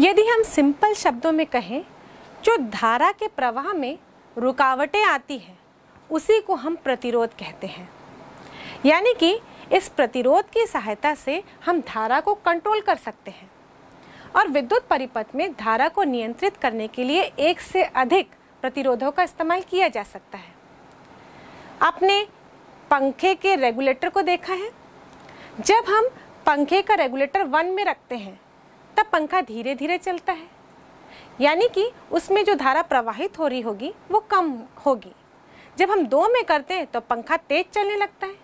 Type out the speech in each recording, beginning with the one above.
यदि हम सिंपल शब्दों में कहें जो धारा के प्रवाह में रुकावटें आती हैं उसी को हम प्रतिरोध कहते हैं यानी कि इस प्रतिरोध की सहायता से हम धारा को कंट्रोल कर सकते हैं और विद्युत परिपथ में धारा को नियंत्रित करने के लिए एक से अधिक प्रतिरोधों का इस्तेमाल किया जा सकता है आपने पंखे के रेगुलेटर को देखा है जब हम पंखे का रेगुलेटर वन में रखते हैं तब पंखा धीरे धीरे चलता है यानी कि उसमें जो धारा प्रवाहित हो रही होगी वो कम होगी जब हम दो में करते हैं तो पंखा तेज चलने लगता है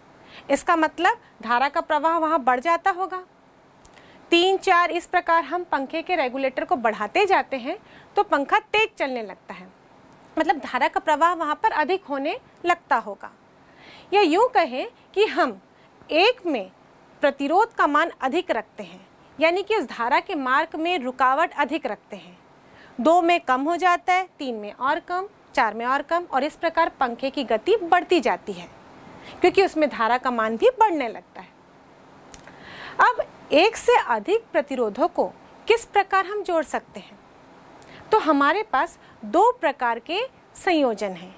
इसका मतलब धारा का प्रवाह वहाँ बढ़ जाता होगा तीन चार इस प्रकार हम पंखे के रेगुलेटर को बढ़ाते जाते हैं तो पंखा तेज चलने लगता है मतलब धारा का प्रवाह वहाँ पर अधिक होने लगता होगा या यूँ कहें कि हम एक में प्रतिरोध का मान अधिक रखते हैं यानी कि उस धारा के मार्ग में रुकावट अधिक रखते हैं दो में कम हो जाता है तीन में और कम चार में और कम और इस प्रकार पंखे की गति बढ़ती जाती है क्योंकि उसमें धारा का मान भी बढ़ने लगता है अब एक से अधिक प्रतिरोधों को किस प्रकार हम जोड़ सकते हैं तो हमारे पास दो प्रकार के संयोजन हैं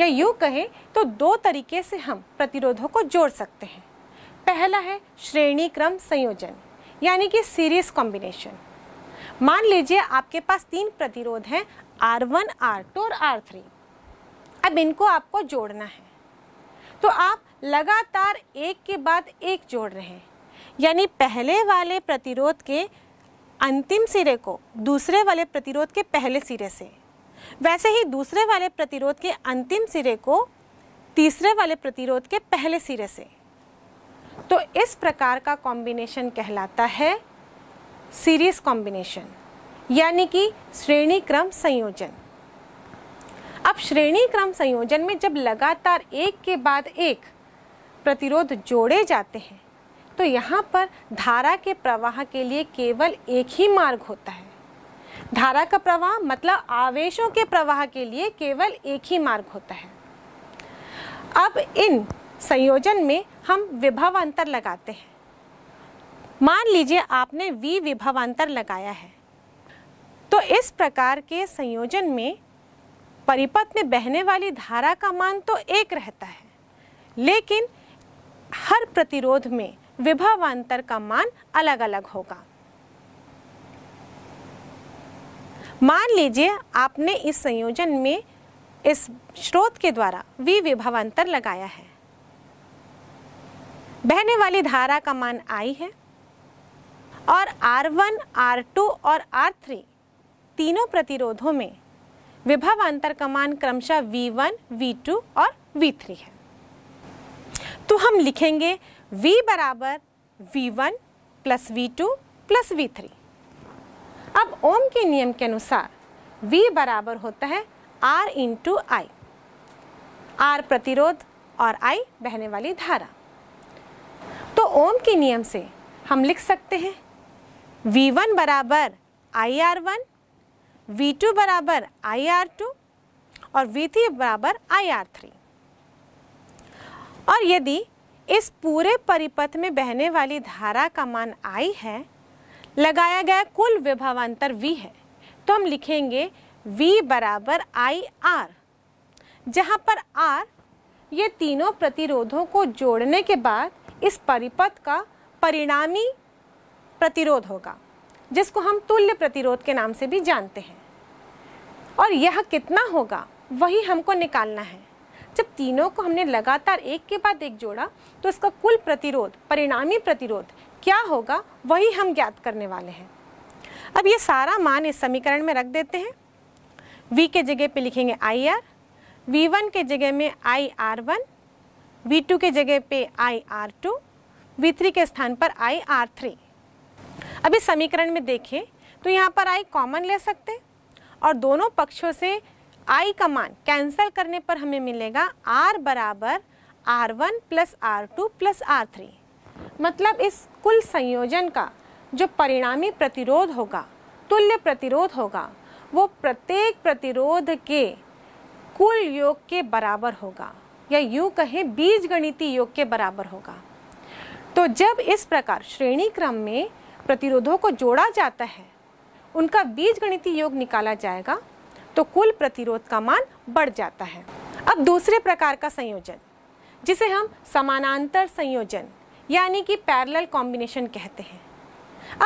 या यूँ कहें तो दो तरीके से हम प्रतिरोधों को जोड़ सकते हैं पहला है श्रेणी क्रम संयोजन यानी कि सीरीज कॉम्बिनेशन मान लीजिए आपके पास तीन प्रतिरोध हैं आर वन आर टू और आर थ्री अब इनको आपको जोड़ना है तो आप लगातार एक के बाद एक जोड़ रहे हैं यानी पहले वाले प्रतिरोध के अंतिम सिरे को दूसरे वाले प्रतिरोध के पहले सिरे से वैसे ही दूसरे वाले प्रतिरोध के अंतिम सिरे को तीसरे वाले प्रतिरोध के पहले सिरे से तो इस प्रकार का कॉम्बिनेशन कहलाता है सीरीज कॉम्बिनेशन यानी कि श्रेणी क्रम संयोजन अब श्रेणी क्रम संयोजन में जब लगातार एक के बाद एक प्रतिरोध जोड़े जाते हैं तो यहाँ पर धारा के प्रवाह के लिए केवल एक ही मार्ग होता है धारा का प्रवाह मतलब आवेशों के प्रवाह के लिए केवल एक ही मार्ग होता है अब इन संयोजन में हम विभव अंतर लगाते हैं मान लीजिए आपने V विभव अंतर लगाया है तो इस प्रकार के संयोजन में परिपथ में बहने वाली धारा का मान तो एक रहता है लेकिन हर प्रतिरोध में विभवांतर का मान अलग अलग होगा मान लीजिए आपने इस संयोजन में इस स्रोत के द्वारा वी विभवांतर लगाया है बहने वाली धारा का मान आई है और R1, R2 और R3 तीनों प्रतिरोधों में विभव अंतर का मान क्रमशः V1, V2 और V3 है तो हम लिखेंगे V बराबर V1 plus V two plus V three अब ओम के नियम के अनुसार V बराबर होता है R इंटू आई आर प्रतिरोध और I बहने वाली धारा ओम के नियम से हम लिख सकते हैं वी वन बराबर I R one V two बराबर आई आर टू और वी थ्री बराबर आई आर थ्री और यदि इस पूरे परिपथ में बहने वाली धारा का मान आई है लगाया गया कुल विभावान्तर वी है तो हम लिखेंगे वी बराबर आई आर जहाँ पर आर ये तीनों प्रतिरोधों को जोड़ने के बाद इस परिपथ का परिणामी प्रतिरोध होगा जिसको हम तुल्य प्रतिरोध के नाम से भी जानते हैं और यह कितना होगा वही हमको निकालना है जब तीनों को हमने लगातार एक के बाद एक जोड़ा तो इसका कुल प्रतिरोध परिणामी प्रतिरोध क्या होगा वही हम ज्ञात करने वाले हैं अब ये सारा मान इस समीकरण में रख देते हैं v के जगह पे लिखेंगे आई आर वी वन के जगह में आई आर वन V2 के जगह पे IR2, V3 के स्थान पर IR3। थ्री अभी समीकरण में देखें तो यहाँ पर I कॉमन ले सकते और दोनों पक्षों से I का मान कैंसिल करने पर हमें मिलेगा R बराबर R one plus R two plus R three मतलब इस कुल संयोजन का जो परिणामी प्रतिरोध होगा तुल्य प्रतिरोध होगा वो प्रत्येक प्रतिरोध के कुल योग के बराबर होगा या यूं कहें बीज गणितीय योग के बराबर होगा तो जब इस प्रकार श्रेणी क्रम में प्रतिरोधों को जोड़ा जाता है उनका बीज गणितीय योग निकाला जाएगा तो कुल प्रतिरोध का मान बढ़ जाता है अब दूसरे प्रकार का संयोजन जिसे हम समानांतर संयोजन यानी कि पैरेलल कॉम्बिनेशन कहते हैं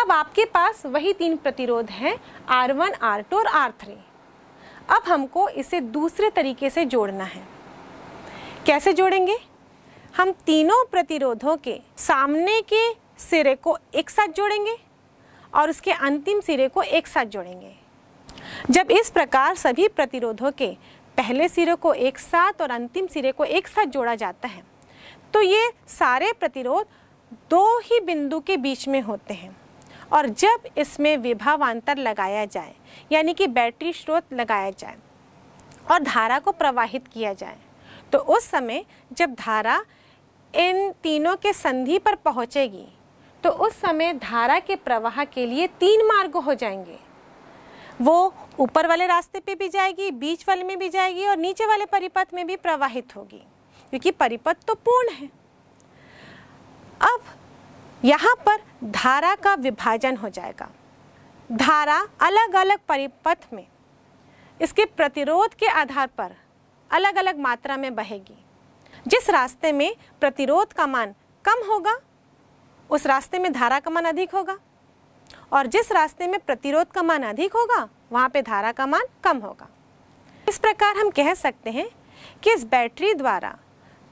अब आपके पास वही तीन प्रतिरोध हैं R1, R2 और R3। अब हमको इसे दूसरे तरीके से जोड़ना है कैसे जोड़ेंगे हम तीनों प्रतिरोधों के सामने के सिरे को एक साथ जोड़ेंगे और उसके अंतिम सिरे को एक साथ जोड़ेंगे जब इस प्रकार सभी प्रतिरोधों के पहले सिरे को एक साथ और अंतिम सिरे को एक साथ जोड़ा जाता है तो ये सारे प्रतिरोध दो ही बिंदु के बीच में होते हैं और जब इसमें विभावान्तर लगाया जाए यानी कि बैटरी स्रोत लगाया जाए और धारा को प्रवाहित किया जाए तो उस समय जब धारा इन तीनों के संधि पर पहुंचेगी तो उस समय धारा के प्रवाह के लिए तीन मार्ग हो जाएंगे वो ऊपर वाले रास्ते पे भी जाएगी बीच वाले में भी जाएगी और नीचे वाले परिपथ में भी प्रवाहित होगी क्योंकि परिपथ तो पूर्ण है अब यहाँ पर धारा का विभाजन हो जाएगा धारा अलग अलग परिपथ में इसके प्रतिरोध के आधार पर अलग अलग मात्रा में बहेगी जिस रास्ते में प्रतिरोध का मान कम होगा उस रास्ते में धारा का मान अधिक होगा और जिस रास्ते में प्रतिरोध का मान अधिक होगा वहाँ पे धारा का मान कम होगा इस प्रकार हम कह सकते हैं कि इस बैटरी द्वारा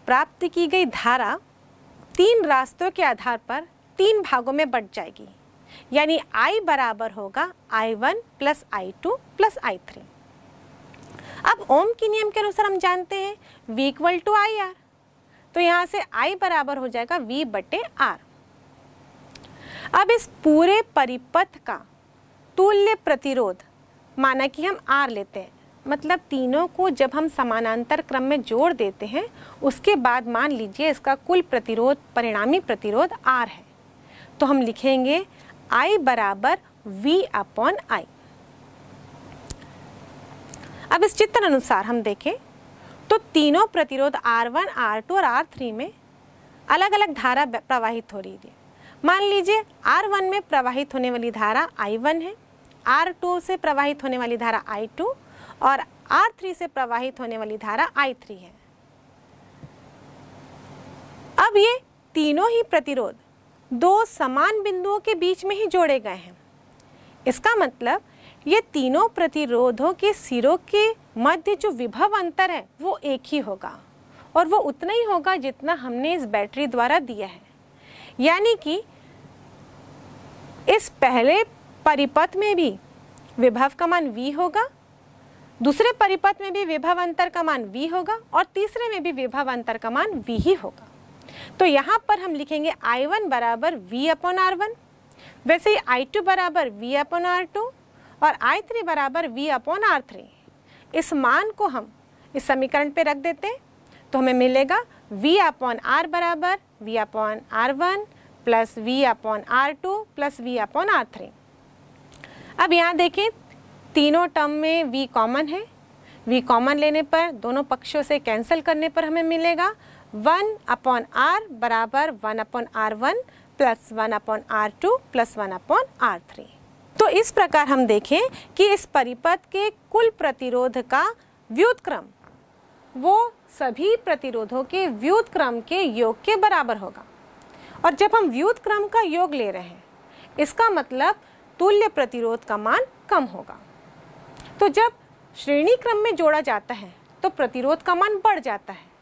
प्राप्त की गई धारा तीन रास्तों के आधार पर तीन भागों में बट जाएगी यानी I बराबर होगा I1 one plus I two plus I three अब ओम के नियम के अनुसार हम जानते हैं v equal to I R तो यहाँ से I बराबर हो जाएगा v बटे आर अब इस पूरे परिपथ का तुल्य प्रतिरोध माना कि हम आर लेते हैं मतलब तीनों को जब हम समानांतर क्रम में जोड़ देते हैं उसके बाद मान लीजिए इसका कुल प्रतिरोध परिणामी प्रतिरोध आर है तो हम लिखेंगे आई बराबर वी अपॉन आई अब इस चित्र अनुसार हम देखें तो तीनों प्रतिरोध R1, R2 और R3 में अलग अलग धारा प्रवाहित हो रही है मान लीजिए R1 में प्रवाहित होने वाली धारा I1 है R2 से प्रवाहित होने वाली धारा I2 और R3 से प्रवाहित होने वाली धारा I3 है अब ये तीनों ही प्रतिरोध दो समान बिंदुओं के बीच में ही जोड़े गए हैं इसका मतलब ये तीनों प्रतिरोधों के सिरों के मध्य जो विभव अंतर है वो एक ही होगा और वो उतना ही होगा जितना हमने इस बैटरी द्वारा दिया है यानी कि इस पहले परिपथ में भी विभव का मान v होगा दूसरे परिपथ में भी विभव अंतर का मान v होगा और तीसरे में भी विभव अंतर का मान v ही होगा तो यहाँ पर हम लिखेंगे I1 बराबर वी अपॉन आर वैसे ही I2 बराबर वी अपॉन आर टू और आई थ्री बराबर वी अपॉन आर थ्री इस मान को हम इस समीकरण पे रख देते हैं तो हमें मिलेगा वी अपॉन आर बराबर V upon R one plus V upon R two plus V upon R three अब यहाँ देखें तीनों टर्म में वी कॉमन है वी कॉमन लेने पर दोनों पक्षों से कैंसिल करने पर हमें मिलेगा वन अपॉन आर बराबर one upon R one plus one upon R two plus one upon R three तो इस प्रकार हम देखें कि इस परिपथ के कुल प्रतिरोध का व्युतक्रम वो सभी प्रतिरोधों के व्युतक्रम के योग के बराबर होगा और जब हम व्युतक्रम का योग ले रहे हैं इसका मतलब तुल्य प्रतिरोध का मान कम होगा तो जब श्रेणी क्रम में जोड़ा जाता है तो प्रतिरोध का मान बढ़ जाता है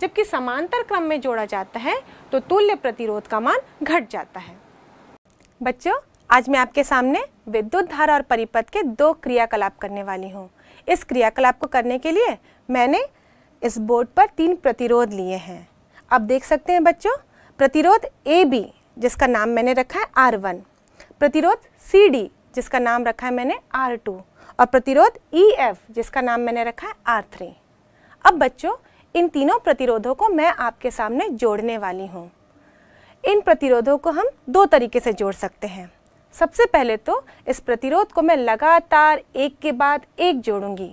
जबकि समांतर क्रम में जोड़ा जाता है तो तुल्य प्रतिरोध का मान घट जाता है बच्चों आज मैं आपके सामने विद्युत धारा और परिपथ के दो क्रियाकलाप करने वाली हूँ इस क्रियाकलाप को करने के लिए मैंने इस बोर्ड पर तीन प्रतिरोध लिए हैं अब देख सकते हैं बच्चों प्रतिरोध ए बी जिसका नाम मैंने रखा है आर वन प्रतिरोध सी डी जिसका नाम रखा है मैंने आर टू और प्रतिरोध ई e एफ जिसका नाम मैंने रखा है आर थ्री अब बच्चों इन तीनों प्रतिरोधों को मैं आपके सामने जोड़ने वाली हूँ इन प्रतिरोधों को हम दो तरीके से जोड़ सकते हैं सबसे पहले तो इस प्रतिरोध को मैं लगातार एक के बाद एक जोड़ूंगी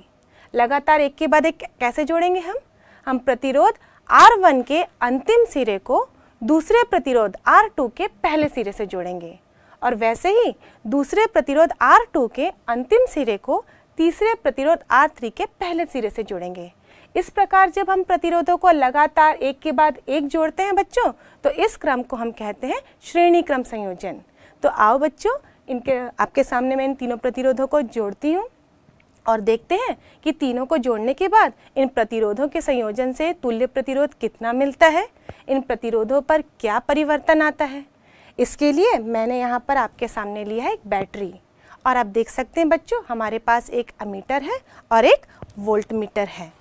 लगातार एक के बाद एक कैसे जोड़ेंगे हम हम प्रतिरोध R1 के अंतिम सिरे को दूसरे प्रतिरोध R2 के पहले सिरे से जोड़ेंगे और वैसे ही दूसरे प्रतिरोध R2 के अंतिम सिरे को तीसरे प्रतिरोध R3 के पहले सिरे से जोड़ेंगे इस प्रकार जब हम प्रतिरोधों को लगातार एक के बाद एक जोड़ते हैं बच्चों तो इस क्रम को हम कहते हैं श्रेणी क्रम संयोजन तो आओ बच्चों इनके आपके सामने मैं इन तीनों प्रतिरोधों को जोड़ती हूँ और देखते हैं कि तीनों को जोड़ने के बाद इन प्रतिरोधों के संयोजन से तुल्य प्रतिरोध कितना मिलता है इन प्रतिरोधों पर क्या परिवर्तन आता है इसके लिए मैंने यहाँ पर आपके सामने लिया है एक बैटरी और आप देख सकते हैं बच्चों हमारे पास एक अमीटर है और एक वोल्ट मीटर है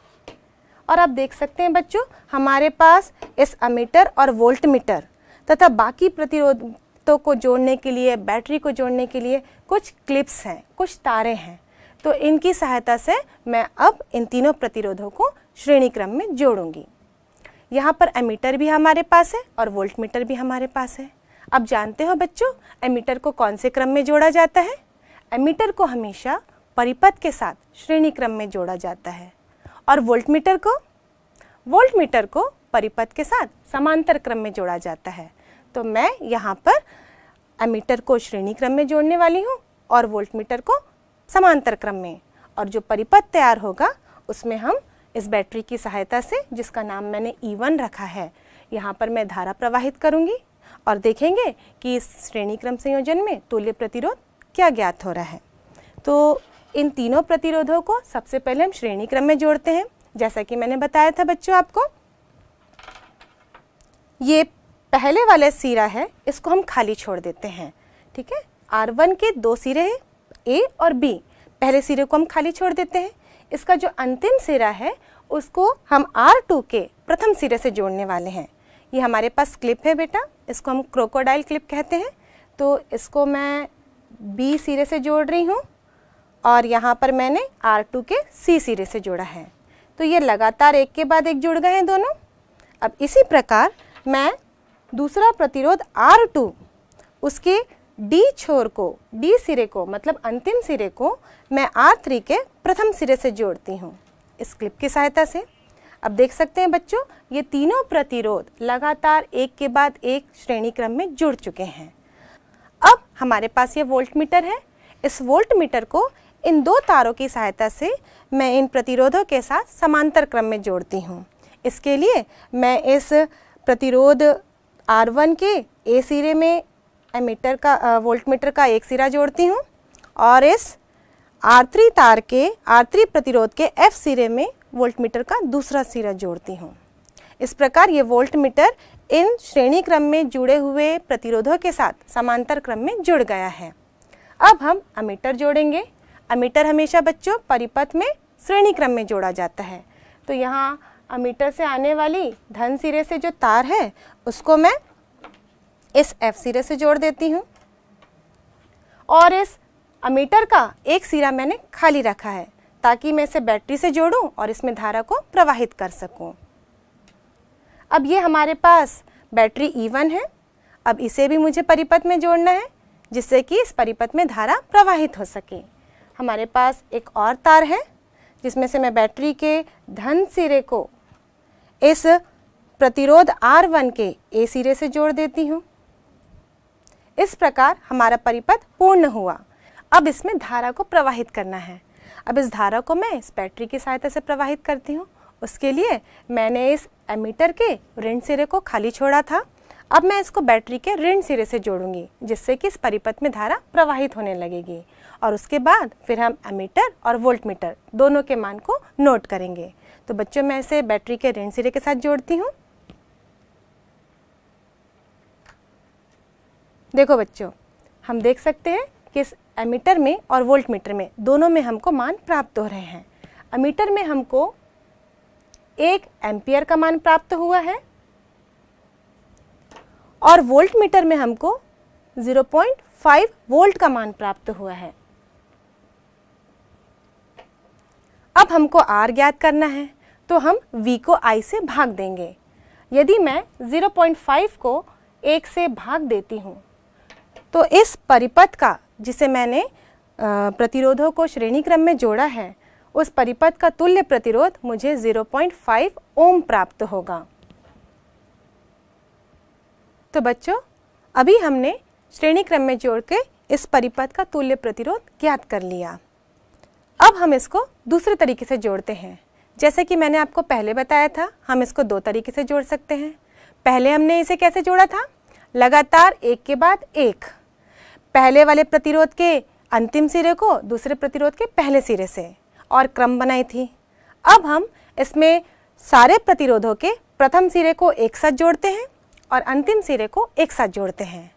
और आप देख सकते हैं बच्चों हमारे पास इस अमीटर और वोल्ट मीटर तथा बाकी प्रतिरोध पत्तों को जोड़ने के लिए बैटरी को जोड़ने के लिए कुछ क्लिप्स हैं कुछ तारे हैं तो इनकी सहायता से मैं अब इन तीनों प्रतिरोधों को श्रेणी क्रम में जोड़ूंगी यहाँ पर एमीटर भी हमारे पास है और वोल्ट मीटर भी हमारे पास है अब जानते हो बच्चों एमीटर को कौन से क्रम में जोड़ा जाता है एमीटर को हमेशा परिपथ के साथ श्रेणी क्रम में जोड़ा जाता है और वोल्ट मीटर को वोल्ट मीटर को परिपथ के साथ समांतर क्रम में जोड़ा जाता है तो मैं यहाँ पर एमीटर को श्रेणी क्रम में जोड़ने वाली हूँ और वोल्टमीटर को समांतर क्रम में और जो परिपथ तैयार होगा उसमें हम इस बैटरी की सहायता से जिसका नाम मैंने वन e रखा है यहाँ पर मैं धारा प्रवाहित करूँगी और देखेंगे कि इस श्रेणी क्रम संयोजन में तुल्य प्रतिरोध क्या ज्ञात हो रहा है तो इन तीनों प्रतिरोधों को सबसे पहले हम श्रेणी क्रम में जोड़ते हैं जैसा कि मैंने बताया था बच्चों आपको ये पहले वाला सिरा है इसको हम खाली छोड़ देते हैं ठीक है आर वन के दो सिरे हैं ए और बी पहले सिरे को हम खाली छोड़ देते हैं इसका जो अंतिम सिरा है उसको हम आर टू के प्रथम सिरे से जोड़ने वाले हैं ये हमारे पास क्लिप है बेटा इसको हम क्रोकोडाइल क्लिप कहते हैं तो इसको मैं बी सिरे से जोड़ रही हूँ और यहाँ पर मैंने आर टू के सी सिरे से जोड़ा है तो ये लगातार एक के बाद एक जुड़ गए हैं दोनों अब इसी प्रकार मैं दूसरा प्रतिरोध आर टू उसके डी छोर को डी सिरे को मतलब अंतिम सिरे को मैं आर थ्री के प्रथम सिरे से जोड़ती हूँ इस क्लिप की सहायता से अब देख सकते हैं बच्चों ये तीनों प्रतिरोध लगातार एक के बाद एक श्रेणी क्रम में जुड़ चुके हैं अब हमारे पास ये वोल्ट मीटर है इस वोल्ट मीटर को इन दो तारों की सहायता से मैं इन प्रतिरोधों के साथ समांतर क्रम में जोड़ती हूँ इसके लिए मैं इस प्रतिरोध आर वन के ए सिरे में एमीटर का वोल्ट मीटर का एक सिरा जोड़ती हूँ और इस आर थ्री तार के आर थ्री प्रतिरोध के एफ सिरे में वोल्ट मीटर का दूसरा सिरा जोड़ती हूँ इस प्रकार ये वोल्ट मीटर इन श्रेणी क्रम में जुड़े हुए प्रतिरोधों के साथ समांतर क्रम में जुड़ गया है अब हम अमीटर जोड़ेंगे अमीटर हमेशा बच्चों परिपथ में श्रेणी क्रम में जोड़ा जाता है तो यहाँ अमीटर से आने वाली धन सिरे से जो तार है उसको मैं इस एफ सिरे से जोड़ देती हूँ और इस अमीटर का एक सिरा मैंने खाली रखा है ताकि मैं इसे बैटरी से जोड़ूं और इसमें धारा को प्रवाहित कर सकूं। अब ये हमारे पास बैटरी E1 है अब इसे भी मुझे परिपथ में जोड़ना है जिससे कि इस परिपथ में धारा प्रवाहित हो सके हमारे पास एक और तार है जिसमें से मैं बैटरी के धन सिरे को इस प्रतिरोध R1 के ए सिरे से जोड़ देती हूँ इस प्रकार हमारा परिपथ पूर्ण हुआ अब इसमें धारा को प्रवाहित करना है अब इस धारा को मैं इस बैटरी की सहायता से प्रवाहित करती हूँ उसके लिए मैंने इस एमीटर के ऋण सिरे को खाली छोड़ा था अब मैं इसको बैटरी के ऋण सिरे से जोड़ूंगी जिससे कि इस परिपथ में धारा प्रवाहित होने लगेगी और उसके बाद फिर हम एमीटर और वोल्टमीटर दोनों के मान को नोट करेंगे तो बच्चों मैं इसे बैटरी के ऋण सिरे के साथ जोड़ती हूँ देखो बच्चों हम देख सकते हैं कि इस एमीटर में और वोल्ट मीटर में दोनों में हमको मान प्राप्त हो रहे हैं अमीटर में हमको एक एम्पियर का मान प्राप्त हुआ है और वोल्ट मीटर में हमको 0.5 वोल्ट का मान प्राप्त हुआ है अब हमको आर ज्ञात करना है तो हम वी को आई से भाग देंगे यदि मैं 0.5 को एक से भाग देती हूँ तो इस परिपथ का जिसे मैंने प्रतिरोधों को श्रेणी क्रम में जोड़ा है उस परिपथ का तुल्य प्रतिरोध मुझे 0.5 ओम प्राप्त होगा तो बच्चों अभी हमने श्रेणी क्रम में जोड़ के इस परिपथ का तुल्य प्रतिरोध ज्ञात कर लिया अब हम इसको दूसरे तरीके से जोड़ते हैं जैसे कि मैंने आपको पहले बताया था हम इसको दो तरीके से जोड़ सकते हैं पहले हमने इसे कैसे जोड़ा था लगातार एक के बाद एक पहले वाले प्रतिरोध के अंतिम सिरे को दूसरे प्रतिरोध के पहले सिरे से और क्रम बनाई थी अब हम इसमें सारे प्रतिरोधों के प्रथम सिरे को एक साथ जोड़ते हैं और अंतिम सिरे को एक साथ जोड़ते हैं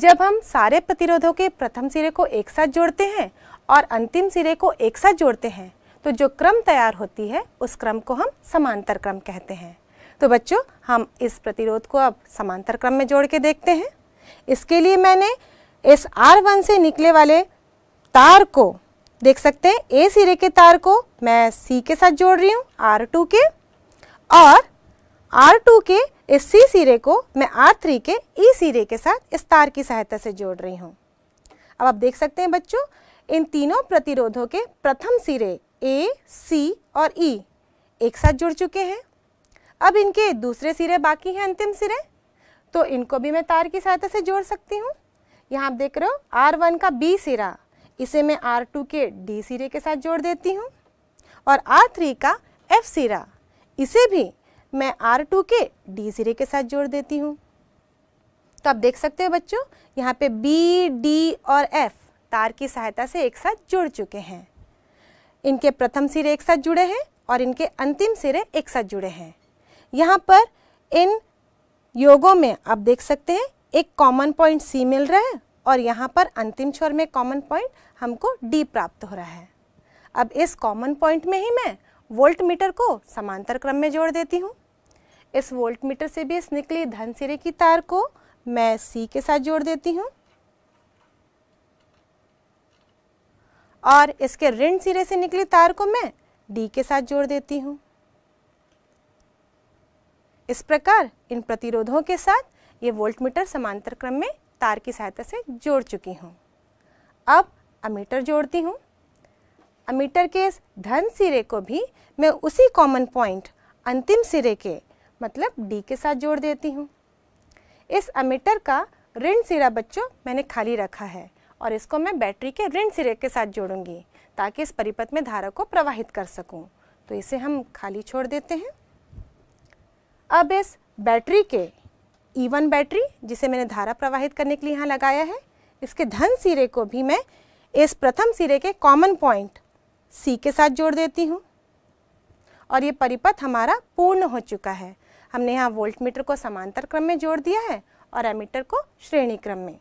जब हम सारे प्रतिरोधों के प्रथम सिरे को एक साथ जोड़ते हैं और अंतिम सिरे को एक साथ जोड़ते हैं तो जो क्रम तैयार होती है उस क्रम को हम समांतर क्रम कहते हैं तो बच्चों हम इस प्रतिरोध को अब समांतर क्रम में जोड़ के देखते हैं इसके लिए मैंने इस आर वन से निकले वाले तार को देख सकते हैं ए सिरे के तार को मैं सी के साथ जोड़ रही हूँ आर टू के और आर टू के इस सी सिरे को मैं आर थ्री के ई e सिरे के साथ इस तार की सहायता से जोड़ रही हूँ अब आप देख सकते हैं बच्चों इन तीनों प्रतिरोधों के प्रथम सिरे ए सी और ई e, एक साथ जुड़ चुके हैं अब इनके दूसरे सिरे बाकी हैं अंतिम सिरे तो इनको भी मैं तार की सहायता से जोड़ सकती हूँ यहाँ आप देख रहे हो आर वन का बी सिरा इसे मैं आर टू के डी सिरे के साथ जोड़ देती हूँ और आर थ्री का एफ सिरा इसे भी मैं आर टू के डी सिरे के साथ जोड़ देती हूँ तो आप देख सकते हो बच्चों यहाँ पे बी डी और एफ तार की सहायता से एक साथ जुड़ चुके हैं इनके प्रथम सिरे एक साथ जुड़े हैं और इनके अंतिम सिरे एक साथ जुड़े हैं यहाँ पर इन योगों में आप देख सकते हैं एक कॉमन पॉइंट सी मिल रहा है और यहाँ पर अंतिम छोर में कॉमन पॉइंट हमको डी प्राप्त हो रहा है अब इस कॉमन पॉइंट में ही मैं वोल्ट मीटर को समांतर क्रम में जोड़ देती हूँ इस वोल्ट मीटर से भी इस निकली धन सिरे की तार को मैं सी के साथ जोड़ देती हूँ और इसके ऋण सिरे से निकली तार को मैं डी के साथ जोड़ देती हूँ इस प्रकार इन प्रतिरोधों के साथ ये वोल्टमीटर समांतर क्रम में तार की सहायता से जोड़ चुकी हूँ अब अमीटर जोड़ती हूँ अमीटर के इस धन सिरे को भी मैं उसी कॉमन पॉइंट अंतिम सिरे के मतलब डी के साथ जोड़ देती हूँ इस अमीटर का ऋण सिरा बच्चों मैंने खाली रखा है और इसको मैं बैटरी के ऋण सिरे के साथ जोड़ूंगी ताकि इस परिपथ में धारा को प्रवाहित कर सकूं तो इसे हम खाली छोड़ देते हैं अब इस बैटरी के वन e बैटरी जिसे मैंने धारा प्रवाहित करने के लिए यहाँ लगाया है इसके धन सिरे को भी मैं इस प्रथम सिरे के कॉमन पॉइंट सी के साथ जोड़ देती हूँ और ये परिपथ हमारा पूर्ण हो चुका है हमने यहाँ वोल्ट मीटर को समांतर क्रम में जोड़ दिया है और एमीटर को श्रेणी क्रम में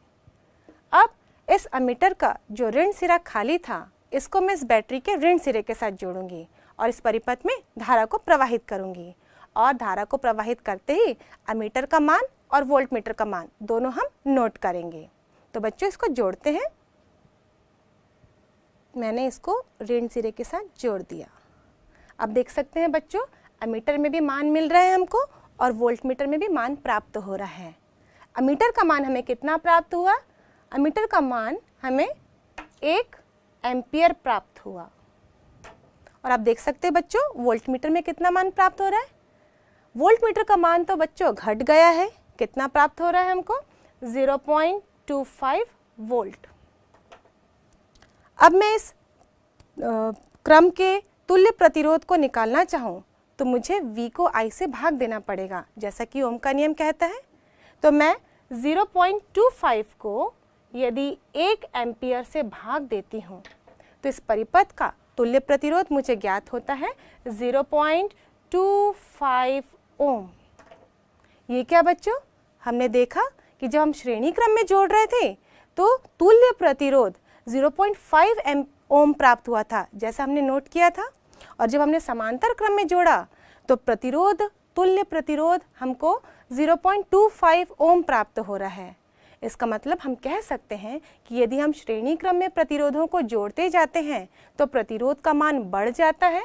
अब इस अमीटर का जो ऋण सिरा खाली था इसको मैं इस बैटरी के ऋण सिरे के साथ जोड़ूंगी और इस परिपथ में धारा को प्रवाहित करूंगी और धारा को प्रवाहित करते ही अमीटर का मान और वोल्ट मीटर का मान दोनों हम नोट करेंगे तो बच्चों इसको जोड़ते हैं मैंने इसको ऋण सिरे के साथ जोड़ दिया अब देख सकते हैं बच्चों अमीटर में भी मान मिल रहा है हमको और वोल्ट मीटर में भी मान प्राप्त हो रहा है अमीटर का मान हमें कितना प्राप्त हुआ अमीटर का मान हमें एक एम्पियर प्राप्त हुआ और आप देख सकते हैं बच्चों वोल्ट मीटर में कितना मान प्राप्त हो रहा है वोल्ट मीटर का मान तो बच्चों घट गया है कितना प्राप्त हो रहा है हमको 0.25 वोल्ट अब मैं इस क्रम के तुल्य प्रतिरोध को निकालना चाहूँ तो मुझे V को I से भाग देना पड़ेगा जैसा कि ओम का नियम कहता है तो मैं 0.25 को यदि एक एम्पियर से भाग देती हूँ तो इस परिपथ का तुल्य प्रतिरोध मुझे ज्ञात होता है 0.25 ओम ये क्या बच्चों हमने देखा कि जब हम श्रेणी क्रम में जोड़ रहे थे तो तुल्य प्रतिरोध 0.5 एम ओम प्राप्त हुआ था जैसा हमने नोट किया था और जब हमने समांतर क्रम में जोड़ा तो प्रतिरोध तुल्य प्रतिरोध हमको 0.25 ओम प्राप्त हो रहा है इसका मतलब हम कह सकते हैं कि यदि हम श्रेणी क्रम में प्रतिरोधों को जोड़ते जाते हैं तो प्रतिरोध का मान बढ़ जाता है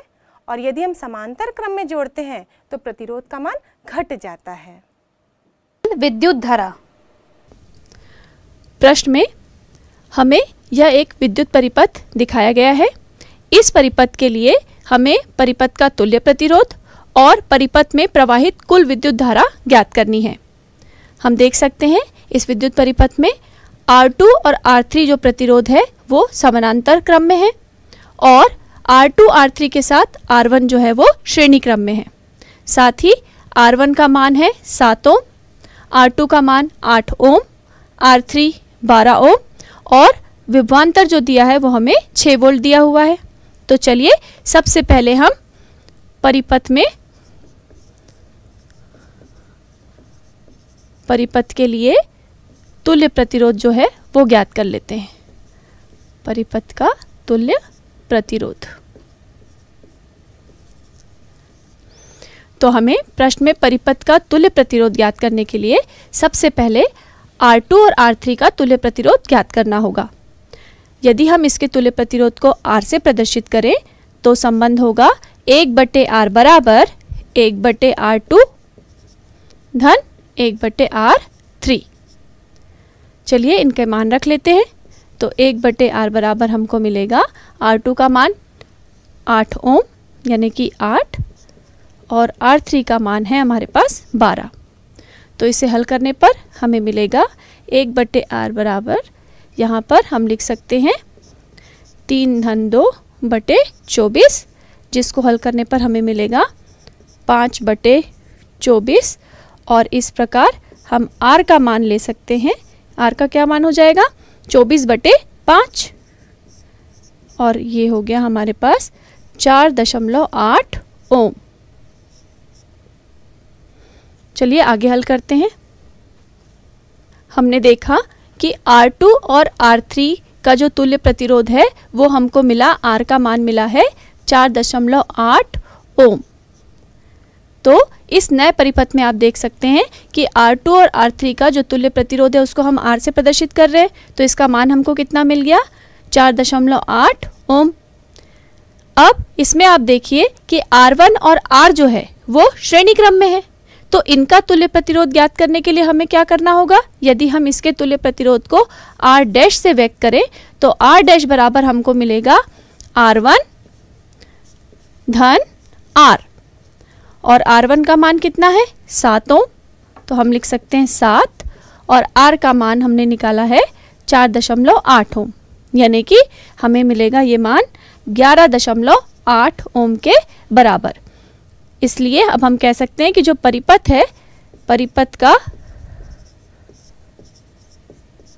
और यदि हम समांतर क्रम में जोड़ते हैं तो प्रतिरोध का मान घट जाता है विद्युत धारा प्रश्न में हमें यह एक विद्युत परिपथ दिखाया गया है इस परिपथ के लिए हमें परिपथ का तुल्य प्रतिरोध और परिपथ में प्रवाहित कुल विद्युत धारा ज्ञात करनी है हम देख सकते हैं इस विद्युत परिपथ में R2 और R3 जो प्रतिरोध है वो समानांतर क्रम में है और R2 R3 के साथ R1 जो है वो श्रेणी क्रम में है साथ ही R1 का मान है सात ओम R2 का मान आठ ओम R3 बारह ओम और विभवान्तर जो दिया है वो हमें 6 वोल्ट दिया हुआ है तो चलिए सबसे पहले हम परिपथ में परिपथ के लिए तुल्य प्रतिरोध जो है वो ज्ञात कर लेते हैं परिपथ का तुल्य प्रतिरोध तो हमें प्रश्न में परिपथ का तुल्य प्रतिरोध ज्ञात करने के लिए सबसे पहले R2 और R3 का तुल्य प्रतिरोध ज्ञात करना होगा यदि हम इसके तुल्य प्रतिरोध को R से प्रदर्शित करें तो संबंध होगा एक बटे आर बराबर एक बटे आर टू धन एक बटे आर थ्री चलिए इनके मान रख लेते हैं तो एक बटे आर बराबर हमको मिलेगा आर टू का मान आठ ओम यानी कि आठ और आर थ्री का मान है हमारे पास बारह तो इसे हल करने पर हमें मिलेगा एक बटे आर बराबर यहाँ पर हम लिख सकते हैं तीन धन दो बटे चौबीस जिसको हल करने पर हमें मिलेगा पाँच बटे चौबीस और इस प्रकार हम आर का मान ले सकते हैं आर का क्या मान हो जाएगा चौबीस बटे पाँच और ये हो गया हमारे पास चार दशमलव आठ ओम चलिए आगे हल करते हैं हमने देखा कि R2 और R3 का जो तुल्य प्रतिरोध है वो हमको मिला R का मान मिला है चार दशमलव आठ ओम तो इस नए परिपथ में आप देख सकते हैं कि R2 और R3 का जो तुल्य प्रतिरोध है उसको हम R से प्रदर्शित कर रहे हैं तो इसका मान हमको कितना मिल गया चार दशमलव आठ ओम अब इसमें आप देखिए कि R1 और R जो है वो श्रेणी क्रम में है तो इनका तुल्य प्रतिरोध ज्ञात करने के लिए हमें क्या करना होगा यदि हम इसके तुल्य प्रतिरोध को आर डैश से व्यक्त करें तो आर डैश बराबर हमको मिलेगा आर वन धन आर और R1 का मान कितना है सात ओम तो हम लिख सकते हैं सात और R का मान हमने निकाला है चार दशमलव आठ ओम यानी कि हमें मिलेगा ये मान ग्यारह दशमलव आठ ओम के बराबर इसलिए अब हम कह सकते हैं कि जो परिपथ है परिपथ का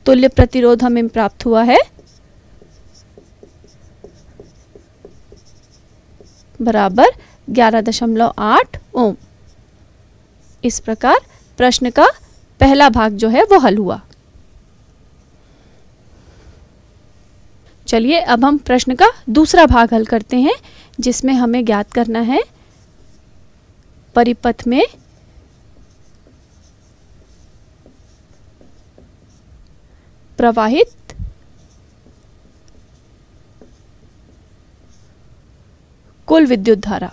तुल्य प्रतिरोध हमें प्राप्त हुआ है बराबर ग्यारह दशमलव आठ ओम इस प्रकार प्रश्न का पहला भाग जो है वो हल हुआ चलिए अब हम प्रश्न का दूसरा भाग हल करते हैं जिसमें हमें ज्ञात करना है परिपथ में प्रवाहित कुल विद्युत धारा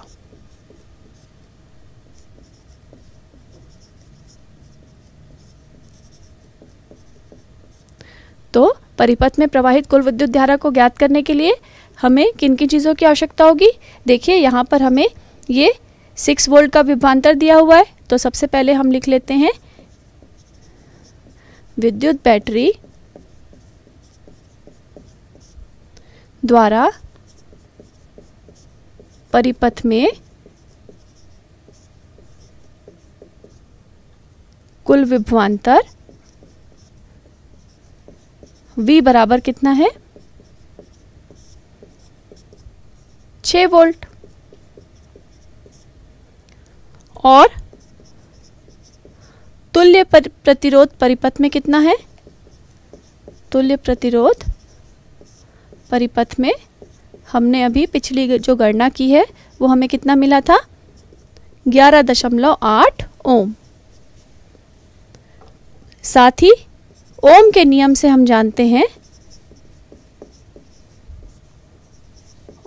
परिपथ में प्रवाहित कुल विद्युत धारा को ज्ञात करने के लिए हमें किन किन चीज़ों की आवश्यकता होगी देखिए यहाँ पर हमें ये सिक्स वोल्ट का विभांतर दिया हुआ है तो सबसे पहले हम लिख लेते हैं विद्युत बैटरी द्वारा परिपथ में कुल विभवांतर V बराबर कितना है 6 वोल्ट और तुल्य प्रतिरोध परिपथ में कितना है तुल्य प्रतिरोध परिपथ में हमने अभी पिछली जो गणना की है वो हमें कितना मिला था 11.8 ओम साथ ही ओम के नियम से हम जानते हैं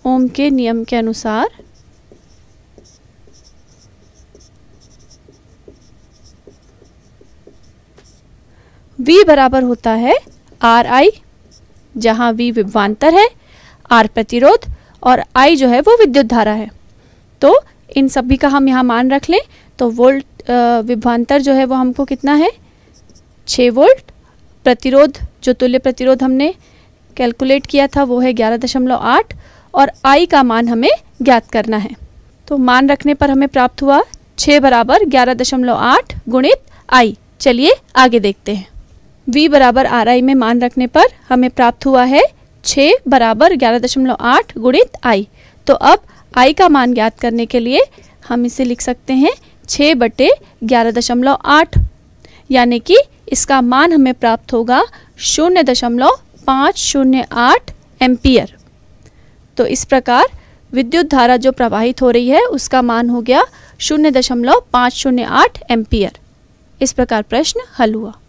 ओम के नियम के अनुसार v बराबर होता है आर आई जहां v विभवान्तर है r प्रतिरोध और i जो है वो विद्युत धारा है तो इन सभी का हम यहाँ मान रख लें तो वोल्ट विभवान्तर जो है वो हमको कितना है 6 वोल्ट प्रतिरोध जो तुल्य प्रतिरोध हमने कैलकुलेट किया था वो है ग्यारह दशमलव आठ और आई का मान हमें ज्ञात करना है तो मान रखने पर हमें प्राप्त हुआ छः बराबर ग्यारह दशमलव आठ गुणित आई चलिए आगे देखते हैं v बराबर आर आई में मान रखने पर हमें प्राप्त हुआ है छः बराबर ग्यारह दशमलव आठ गुणित आई तो अब आई का मान ज्ञात करने के लिए हम इसे लिख सकते हैं छः बटे ग्यारह दशमलव आठ यानी कि इसका मान हमें प्राप्त होगा शून्य दशमलव पाँच शून्य आठ एम्पियर तो इस प्रकार विद्युत धारा जो प्रवाहित हो रही है उसका मान हो गया शून्य दशमलव पाँच शून्य आठ एम्पियर इस प्रकार प्रश्न हल हुआ